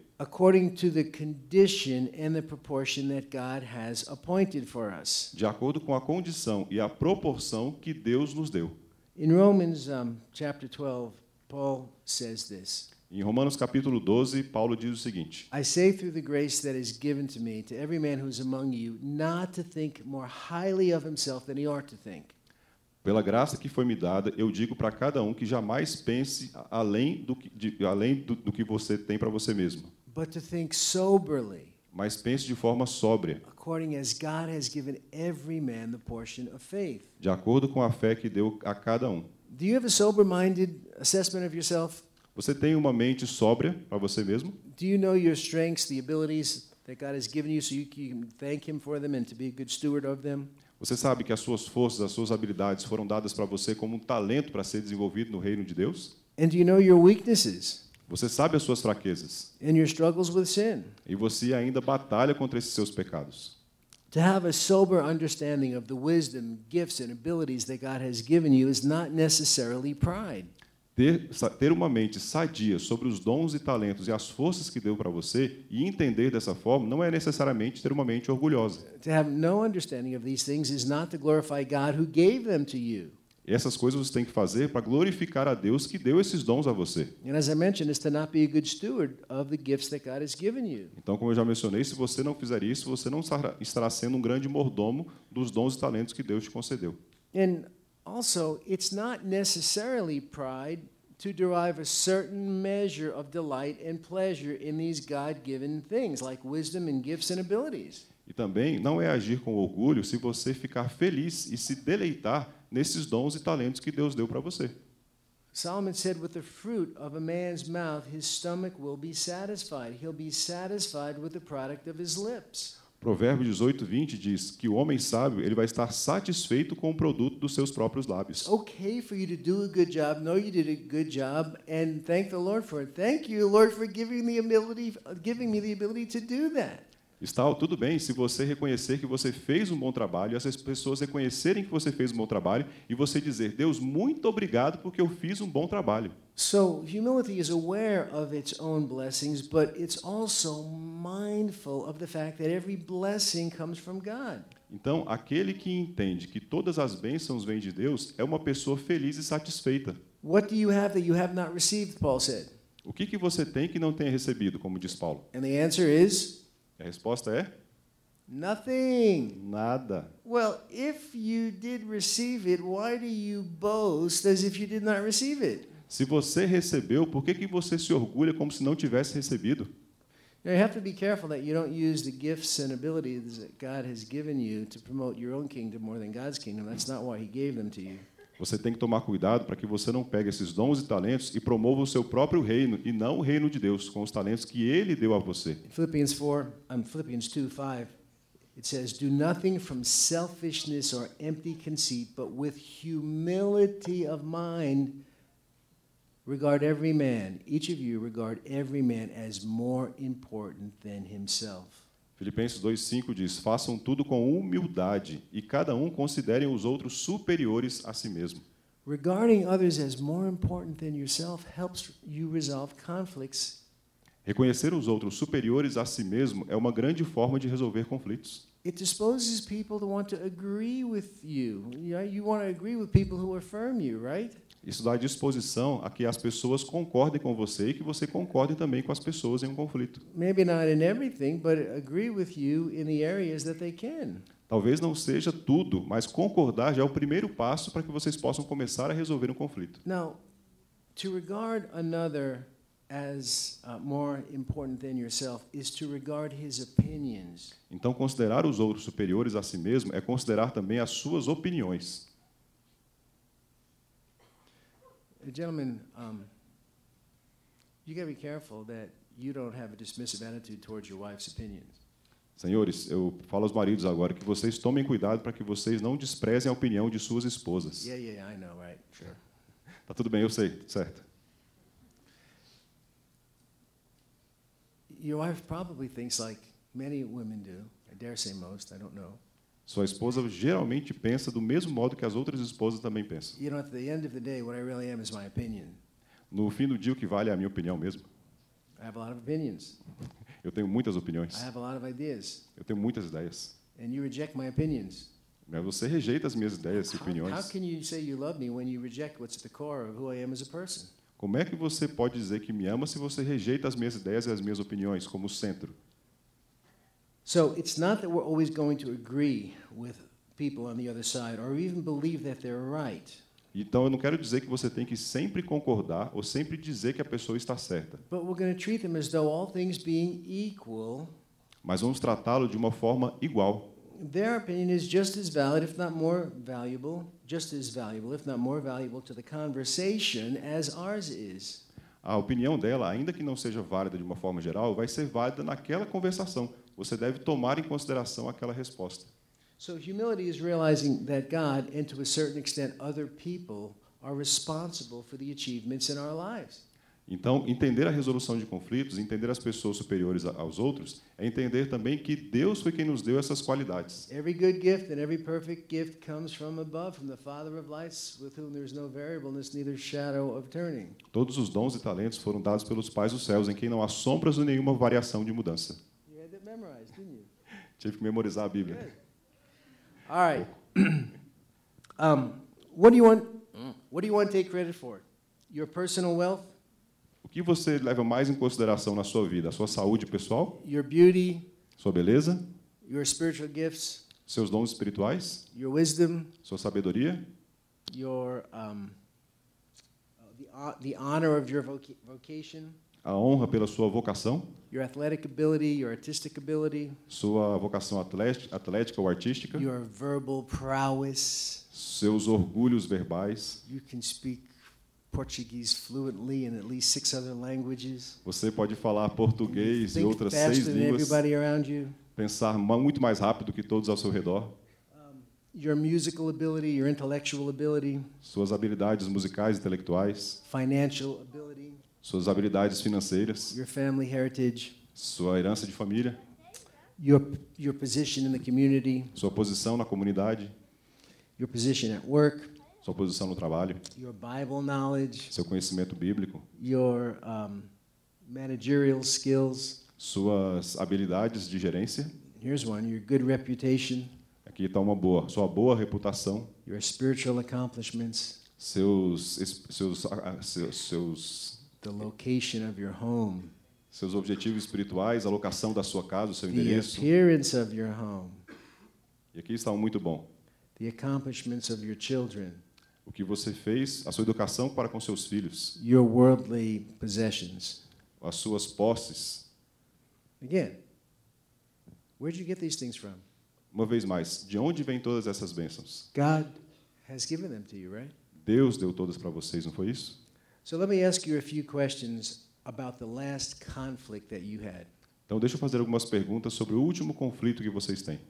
Speaker 2: De acordo com a condição e a proporção que Deus nos deu.
Speaker 1: In Romans um, chapter 12, Paul says this.
Speaker 2: Em Romanos capítulo 12, Paulo diz o seguinte:
Speaker 1: I say through the grace that is given to me to every man among you not to think more highly of himself than he ought to think.
Speaker 2: Pela graça que foi me dada, eu digo para cada um que jamais pense além do que, de, além do, do que você tem para você mesmo.
Speaker 1: But to think soberly
Speaker 2: mas pense de forma sóbria. De acordo com a fé que deu a cada um. Você tem uma mente sóbria para você mesmo?
Speaker 1: Do you know your strengths, the abilities that God has given you so you can thank him for them and to be a good steward of them?
Speaker 2: Você sabe que as suas forças, as suas habilidades foram dadas para você como um talento para ser desenvolvido no reino de Deus? And do you know your weaknesses? Você sabe as suas fraquezas. And your struggles with sin. E você ainda batalha contra esses seus pecados.
Speaker 1: To have a sober understanding of the wisdom, gifts and abilities that God has given you is not necessarily pride.
Speaker 2: Ter, ter uma mente sadia sobre os dons e talentos e as forças que deu para você e entender dessa forma não é necessariamente ter uma mente orgulhosa.
Speaker 1: To have no understanding of these things is not to glorify God who gave them to you.
Speaker 2: E essas coisas você tem que fazer para glorificar a Deus que deu esses dons a você. Então, como eu já mencionei, se você não fizer isso, você não estará sendo um grande mordomo dos dons e talentos que Deus te concedeu.
Speaker 1: also, it's not necessarily pride to derive a certain measure of delight and pleasure in these God-given things like wisdom and gifts and abilities.
Speaker 2: E também não é agir com orgulho se você ficar feliz e se deleitar nesses dons e talentos que Deus deu para você.
Speaker 1: Solomon said, "With the fruit of a man's mouth, his stomach will be satisfied. He'll be satisfied with the product of his lips."
Speaker 2: Provérbio 18, 20 diz que o homem sábio ele vai estar satisfeito com o produto dos seus próprios lábios.
Speaker 1: Okay for you to do a good job, know you did a good job, and thank the Lord for it. Thank you, Lord, for giving the ability, giving me the ability to do that.
Speaker 2: Está tudo bem se você reconhecer que você fez um bom trabalho, essas pessoas reconhecerem que você fez um bom trabalho e você dizer: "Deus, muito obrigado porque eu fiz um bom trabalho."
Speaker 1: So, humility is aware of its own blessings, but it's also mindful of the fact that every blessing comes from God.
Speaker 2: Então, aquele que entende que todas as bênçãos vêm de Deus é uma pessoa feliz e satisfeita. What do you have that you have not received, Paul said? O que que você tem que não tenha recebido, como diz Paulo? And the answer is a resposta é Nothing. Nada.
Speaker 1: Well, if you did receive it, why do you boast as if you did not receive it?
Speaker 2: Se você recebeu, por que que você se orgulha como se não tivesse recebido?
Speaker 1: you have to be careful that you don't use the gifts and abilities that God has given you to promote your own kingdom more than God's kingdom. That's not why he gave them to you.
Speaker 2: Você tem que tomar cuidado para que você não pegue esses dons e talentos e promova o seu próprio reino e não o reino de Deus com os talentos que ele deu a você.
Speaker 1: Em Philippians 4, um, Philippians 2, 5, it says, "Do nothing from selfishness or empty conceit, but with humility of mind regard every man, each of you regard every man as more important than himself."
Speaker 2: Filipenses 2,5 diz: Façam tudo com humildade e cada um considerem os outros superiores a si mesmo.
Speaker 1: Regarding others as more important than yourself helps you resolve conflicts.
Speaker 2: Reconhecer os outros superiores a si mesmo é uma grande forma de resolver conflitos.
Speaker 1: It disposes people to want to agree with you. You want to agree with people who affirm you, right?
Speaker 2: Isso dá disposição a que as pessoas concordem com você e que você concorde também com as pessoas em um conflito. Talvez não seja tudo, mas concordar já é o primeiro passo para que vocês possam começar a resolver um conflito.
Speaker 1: Now, to regard another as uh, more important than yourself is to regard his opinions.
Speaker 2: Então considerar os outros superiores a si mesmo é considerar também as suas opiniões.
Speaker 1: gentlemen, um, you got to be careful that you don't have a dismissive attitude towards your wife's opinions.
Speaker 2: Senhores, eu falo aos maridos agora que vocês tomem cuidado para que vocês não desprezem a opinião de suas esposas.
Speaker 1: Yeah, yeah, I know, right? Sure.
Speaker 2: Tá tudo bem, eu sei, certo?
Speaker 1: Your wife probably thinks like many women do. I dare say most, I don't know.
Speaker 2: Sua esposa geralmente pensa do mesmo modo que as outras esposas também pensam. No fim do dia, o que vale é a minha opinião mesmo.
Speaker 1: I have a lot of opinions.
Speaker 2: Eu tenho muitas opiniões. I have
Speaker 1: a lot of ideas.
Speaker 2: Eu tenho muitas ideias.
Speaker 1: And you reject my opinions.
Speaker 2: Mas você rejeita as minhas ideias e opiniões. as Como é que você pode dizer que me ama se você rejeita as minhas ideias e as minhas opiniões como centro?
Speaker 1: So it's not that we're always going to agree with people on the other side or even believe that they're right.
Speaker 2: Então eu não quero dizer que você tem que sempre concordar ou sempre dizer que a pessoa está certa.
Speaker 1: But we're going to treat them as though all things being equal.
Speaker 2: Mas vamos tratá-lo de uma forma igual.
Speaker 1: Their opinion is just as valid, if not more valuable, just as valuable,
Speaker 2: if not more valuable to the conversation as ours is. A opinião dela, ainda que não seja válida de uma forma geral, vai ser válida naquela conversação você deve tomar em consideração aquela resposta.
Speaker 1: So humility is realizing that God and to a certain extent other people are responsible for the achievements in our lives.
Speaker 2: Então, entender a resolução de conflitos, entender as pessoas superiores aos outros, é entender também que Deus foi quem nos deu essas qualidades. Todos os dons e talentos foram dados pelos pais dos céus, em quem não há sombras ou nenhuma variação de mudança. Tive que memorizar a Bíblia. Good. All
Speaker 1: right. um, what do you want? What do you want to take credit for?
Speaker 2: Your personal wealth? O que você leva mais em consideração na sua vida? A sua saúde pessoal? Your beauty? Sua beleza?
Speaker 1: Your spiritual gifts?
Speaker 2: Seus dons espirituais? Your wisdom? Sua sabedoria?
Speaker 1: Your um, the, uh, the honor of your vocation?
Speaker 2: a honra pela sua vocação,
Speaker 1: your athletic ability, your artistic ability,
Speaker 2: sua vocação atlética, ou artística,
Speaker 1: your verbal prowess,
Speaker 2: seus orgulhos verbais.
Speaker 1: You can speak Portuguese fluently in at least six other languages.
Speaker 2: Você pode falar português e outras seis línguas. Pensar muito mais rápido que todos ao seu redor.
Speaker 1: Your musical ability, your intellectual ability,
Speaker 2: suas habilidades musicais, e intelectuais,
Speaker 1: financial ability,
Speaker 2: suas habilidades financeiras, your
Speaker 1: family heritage,
Speaker 2: sua herança de família,
Speaker 1: your, your position
Speaker 2: in the community, sua posição na comunidade, your position at work, sua posição no trabalho, your Bible
Speaker 1: knowledge,
Speaker 2: seu conhecimento bíblico, your um, managerial skills, suas habilidades de gerência. Here's one, your good reputation. Aqui está uma boa, sua boa reputação. Your spiritual accomplishments. Seus seus seus, seus the location of your home, seus objetivos espirituais, a locação da sua casa, o seu endereço. the
Speaker 1: appearance of your
Speaker 2: home, E aqui está um muito bom. the accomplishments of your children, O que você fez, a sua educação para com seus filhos, your worldly possessions. as suas posses.
Speaker 1: Again, where did you get these things from?
Speaker 2: Uma vez mais, de onde vêm todas essas bênçãos?
Speaker 1: God has given them to you, right?
Speaker 2: Deus deu todas para vocês, não foi isso?
Speaker 1: So let me ask you a few questions about the last conflict that you had.
Speaker 2: Então deixa eu fazer algumas perguntas sobre o último conflito que vocês têm.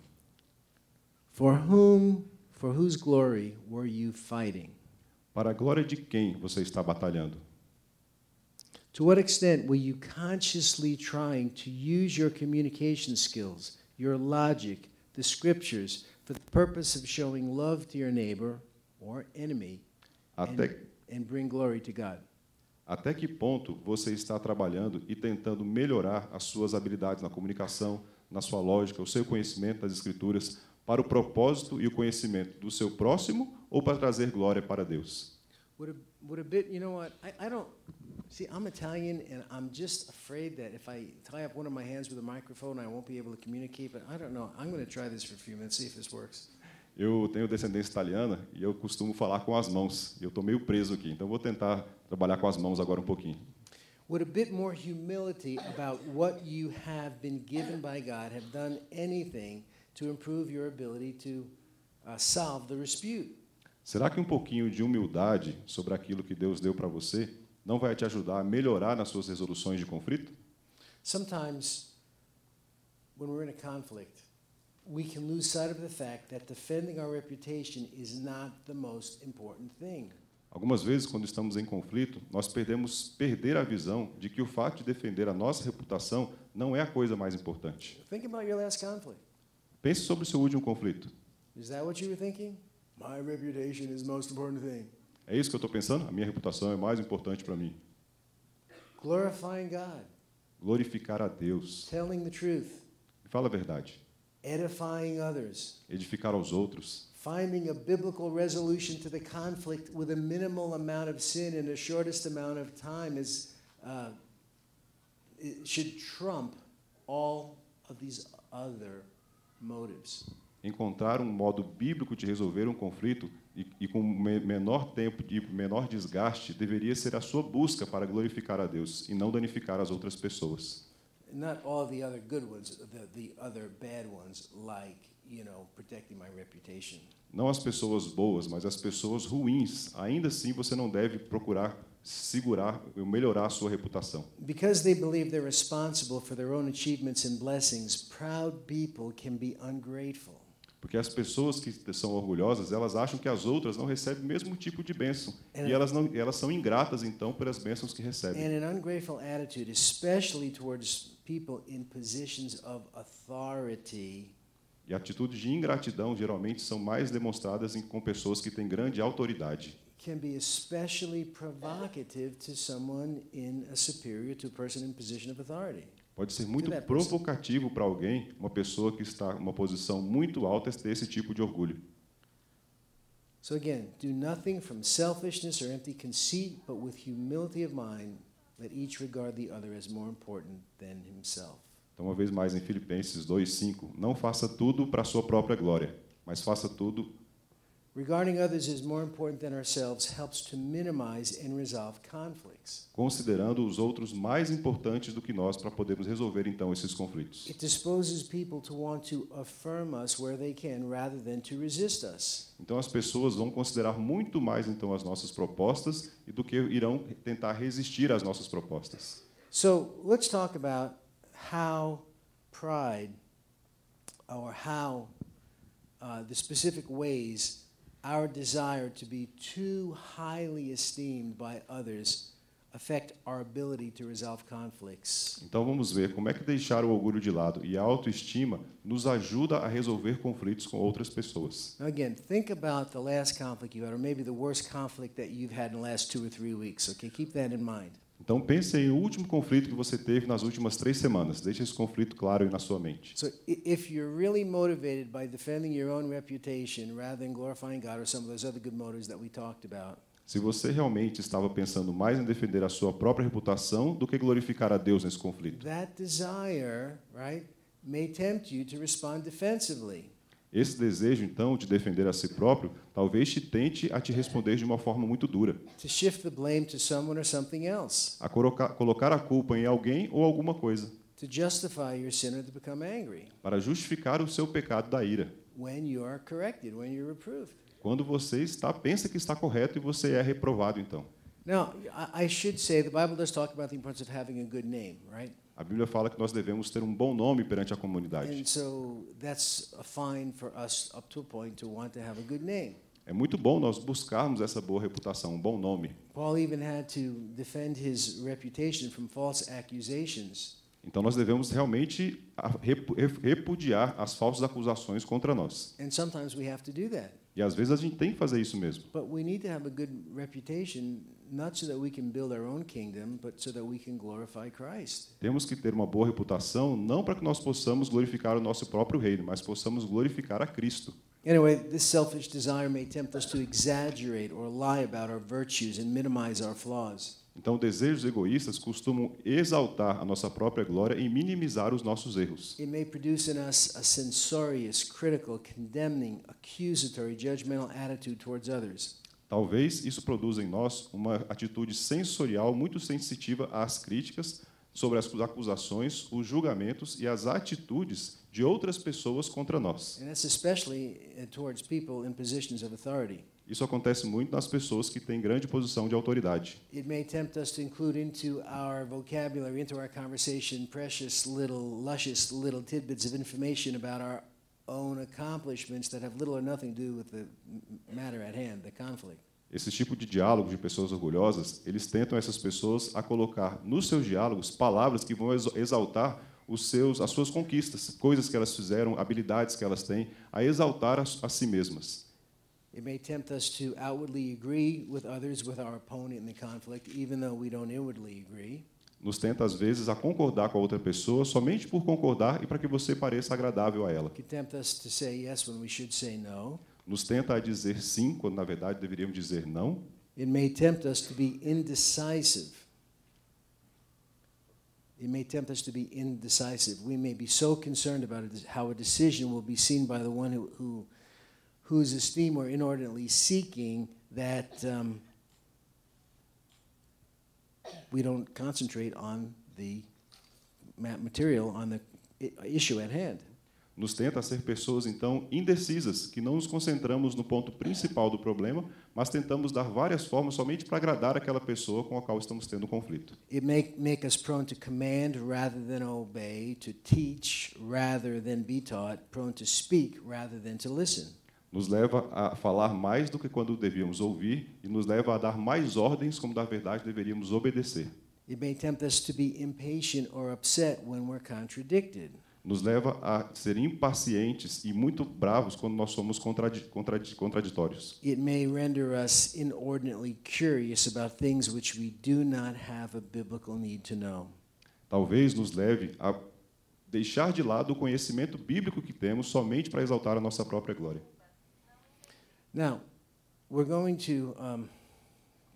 Speaker 1: For whom, for whose glory were you fighting?
Speaker 2: Para a glória de quem você está batalhando?
Speaker 1: To what extent were you consciously trying to use your communication skills, your logic, the scriptures for the purpose of showing love to your neighbor or enemy? Até and and bring glory to God?
Speaker 2: Até que ponto você está trabalhando e tentando melhorar as suas habilidades na comunicação, na sua lógica, o seu conhecimento das Escrituras, para o propósito e o conhecimento do seu próximo ou para trazer glória para Deus?
Speaker 1: Would a, would a bit, you know what? I, I don't see. I'm Italian, and I'm just afraid that if I tie up one of my hands with a microphone, I won't be able to communicate. But I don't know. I'm going to try this for a few minutes, see if this works.
Speaker 2: Eu tenho descendência italiana e eu costumo falar com as mãos. Eu estou meio preso aqui, então vou tentar trabalhar com as mãos agora um pouquinho.
Speaker 1: a bit more humility about what you have been given by God, have done anything to improve your ability to uh, solve the dispute.
Speaker 2: Será que um pouquinho de humildade sobre aquilo que Deus deu para você não vai te ajudar a melhorar nas suas resoluções de conflito?
Speaker 1: Sometimes when we're in a conflict, we can lose sight of the fact that defending our reputation is not the most important thing.
Speaker 2: Algumas vezes, quando estamos em conflito, nós perdemos perder a visão de que o fato de defender a nossa reputação não é a coisa mais importante.
Speaker 1: Think about your last conflict.
Speaker 2: Pense sobre o seu último conflito.
Speaker 1: Is that what you were thinking? My reputation is most important thing.
Speaker 2: É isso que eu estou pensando? A minha reputação é mais importante para mim.
Speaker 1: Glorifying God.
Speaker 2: Glorificar a Deus.
Speaker 1: Telling the truth.
Speaker 2: Fala a verdade.
Speaker 1: Edifying others.
Speaker 2: Edificar aos outros.
Speaker 1: Finding a biblical resolution to the conflict with a minimal amount of sin in the shortest amount of time is uh, should trump all of these other
Speaker 2: motives. Encontrar um modo bíblico de resolver um conflito e, e, com menor tempo e menor desgaste deveria ser a sua busca para glorificar a Deus e não danificar as outras pessoas
Speaker 1: not all the other good ones, the, the other bad ones, like, you know, protecting my reputation.
Speaker 2: Não as pessoas boas, mas as pessoas ruins. Ainda assim, você não deve procurar segurar, ou melhorar a sua reputação.
Speaker 1: Because they believe they're responsible for their own achievements and blessings, proud people can be ungrateful.
Speaker 2: Porque as pessoas que são orgulhosas, elas acham que as outras não recebem o mesmo tipo de bênção. e elas, não, elas são ingratas, então, pelas bênçãos que recebem.
Speaker 1: And an ungrateful especially towards people in positions of authority,
Speaker 2: e atitudes de ingratidão geralmente são mais demonstradas em, com pessoas que têm grande autoridade.
Speaker 1: Can be especially provocative to someone in a superior to a person in position of authority.
Speaker 2: Pode ser muito provocativo para alguém, uma pessoa que está em uma posição muito alta, ter esse tipo de orgulho.
Speaker 1: So again, do nothing from selfishness or empty conceit, but with humility of mind, let each regard the other as more important than himself.
Speaker 2: Então, uma vez mais em Filipenses 2:5, não faça tudo para a sua própria glória, mas faça tudo Considerando os outros mais importantes do que nós para podermos resolver então esses conflitos.
Speaker 1: It disposes people to to to want affirm us us. where they can rather than resist
Speaker 2: Então as pessoas vão considerar muito mais então as nossas propostas e do que irão tentar resistir às nossas propostas. So,
Speaker 1: let's talk about how pride or how uh, the specific ways our desire to be too highly esteemed by others affect our ability to resolve
Speaker 2: conflicts. Então vamos ver como é que deixar o orgulho de lado e a autoestima nos ajuda a resolver conflitos com outras pessoas.
Speaker 1: Again, think about the last conflict you had or maybe the worst conflict that you've had in the last two or three weeks, okay? Keep that in mind.
Speaker 2: Então pense aí o último conflito que você teve nas últimas três semanas. Deixe esse conflito claro aí na sua mente.
Speaker 1: So if you're really motivated by defending your own reputation rather than glorifying God or some of those other good motives that we talked about.
Speaker 2: Se você realmente estava pensando mais em defender a sua própria reputação do que glorificar a Deus nesse conflito.
Speaker 1: That desire, right, may tempt you to respond defensively.
Speaker 2: Esse desejo, então, de defender a si próprio, talvez te tente a te responder de uma forma muito dura. A colocar a culpa em alguém ou alguma coisa. Para justificar o seu pecado da ira. Quando você está pensa que está correto e você é reprovado, então.
Speaker 1: Now, I should say the Bible does talk about the importance of having a good name, right?
Speaker 2: A Bíblia fala que nós devemos ter um bom nome perante a comunidade. é muito bom nós buscarmos essa boa reputação, um bom nome. Então nós devemos realmente repudiar as falsas acusações contra nós.
Speaker 1: And sometimes we have to do that.
Speaker 2: E às vezes a gente tem que fazer isso mesmo.
Speaker 1: But we need to have a good reputation
Speaker 2: temos que ter uma boa reputação não para que nós possamos glorificar o nosso próprio reino, mas possamos glorificar a Cristo.
Speaker 1: Anyway, this selfish desire may tempt us to exaggerate or lie about our virtues and minimize our flaws.
Speaker 2: Então, desejos egoístas costumam exaltar a nossa própria glória e minimizar os nossos erros.
Speaker 1: It may produce in us a Censorious, critical, condemning, accusatory, judgmental attitude towards others.
Speaker 2: Talvez isso produza em nós uma atitude sensorial muito sensitiva às críticas sobre as acusações, os julgamentos e as atitudes de outras pessoas contra nós. Eh, isso acontece muito nas pessoas que têm grande posição de autoridade.
Speaker 1: Little, luscious, little own accomplishments that have little or nothing to do with the matter at hand, the conflict.
Speaker 2: Esse tipo de diálogo de pessoas orgulhosas, eles tentam essas pessoas a colocar nos seus diálogos palavras que vão exaltar os seus, as suas conquistas, coisas que elas fizeram, habilidades que elas têm, a exaltar a, a si mesmas.
Speaker 1: It may tempt us to outwardly agree with others, with our opponent in the conflict, even though we don't inwardly agree
Speaker 2: nos tenta, às vezes, a concordar com a outra pessoa somente por concordar e para que você pareça agradável a ela. Nos tenta a dizer sim, quando, na verdade, deveríamos dizer não.
Speaker 1: It may tempt us to be indecisive. It may tempt us to be indecisive. We may be so concerned about how a decision will be seen by the one who, who whose esteem we're inordinately seeking that um, we don't concentrate on the
Speaker 2: material, on the issue at hand. Nos tenta ser pessoas, então, indecisas, que não nos concentramos no ponto principal do problema, mas tentamos dar várias formas somente para agradar aquela pessoa com a qual estamos tendo um conflito. It make, make us prone to
Speaker 1: command rather than obey, to teach rather than be taught, prone to speak
Speaker 2: rather than to listen nos leva a falar mais do que quando devíamos ouvir e nos leva a dar mais ordens como da verdade deveríamos obedecer. Nos leva a ser impacientes e muito bravos quando nós somos contradi contraditórios.
Speaker 1: It may render us inordinately curious about things which we do not have a biblical need to know.
Speaker 2: Talvez nos leve a deixar de lado o conhecimento bíblico que temos somente para exaltar a nossa própria glória.
Speaker 1: Now, we're going to um,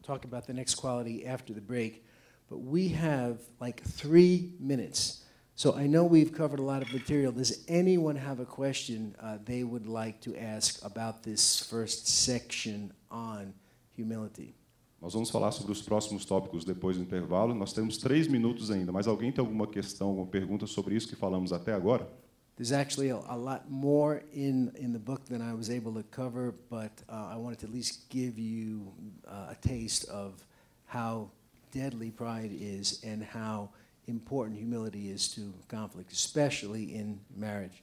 Speaker 1: talk about the next quality after the break, but we have like three minutes. So I know we've covered a lot of material. Does anyone have a question uh, they would like to ask about this first section on humility?
Speaker 2: Nós vamos falar sobre os próximos tópicos depois do intervalo. Nós temos três minutos ainda, mas alguém tem alguma questão, alguma pergunta sobre isso que falamos até agora? There's actually a, a, lot more
Speaker 1: in, in the book than I was able to cover, but uh, I wanted to at least give you uh, a taste of how deadly pride is and how important humility is to conflict, especially in marriage.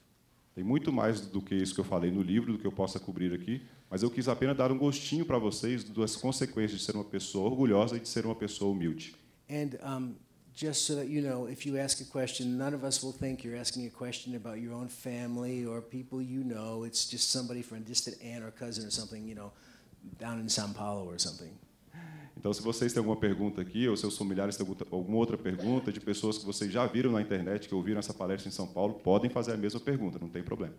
Speaker 2: Tem muito mais do que isso que eu falei no livro, do que eu possa cobrir aqui, mas eu quis apenas dar um gostinho para vocês das consequências de ser uma pessoa orgulhosa e de ser uma pessoa humilde.
Speaker 1: And um, just so that you know, if you ask a question, none of us will think you're asking a question about your own family or people you know. It's just somebody from a distant aunt or cousin or something, you know, down in São Paulo or something.
Speaker 2: Então, se vocês têm alguma pergunta aqui, ou seus familiares têm alguma outra pergunta de pessoas que vocês já viram na internet, que ouviram essa palestra em São Paulo, podem fazer a mesma pergunta, não tem problema.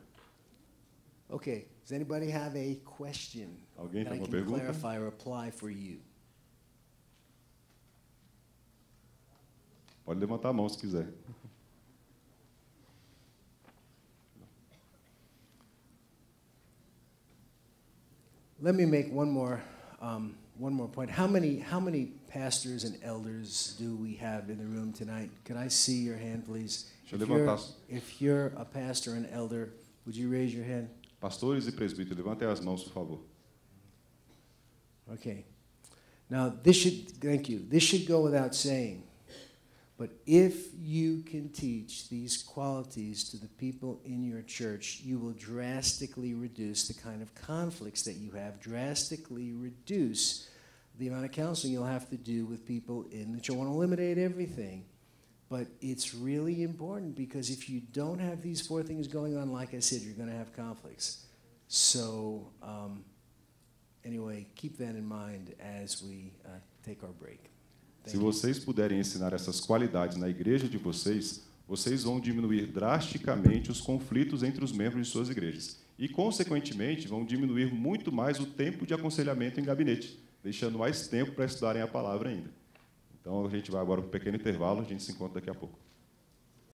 Speaker 1: Okay. Does anybody have a question Alguém tem I uma pergunta? clarify or apply for
Speaker 2: you? Pode levantar a mão se quiser.
Speaker 1: Let me make one more, um, one more point. How many, how many pastors and elders do we have in the room tonight? Can I see your hand, please? Deixa if, You're, if you're a pastor and elder, would you raise your hand?
Speaker 2: Pastores e presbíteros, levantem as mãos, por favor.
Speaker 1: Okay. Now, this should, thank you. This should go without saying. But if you can teach these qualities to the people in your church, you will drastically reduce the kind of conflicts that you have, drastically reduce the amount of counseling you'll have to do with people in that you want to eliminate everything. But it's really important because if you don't have these four things going on, like I said, you're going to have conflicts. So, um, anyway, keep that in mind as we uh, take our break. Se
Speaker 2: vocês puderem ensinar essas qualidades na igreja de vocês, vocês vão diminuir drasticamente os conflitos entre os membros de suas igrejas. E, consequentemente, vão diminuir muito mais o tempo de aconselhamento em gabinete, deixando mais tempo para estudarem a palavra ainda. Então, a gente vai agora para um pequeno intervalo, a gente se encontra daqui a pouco.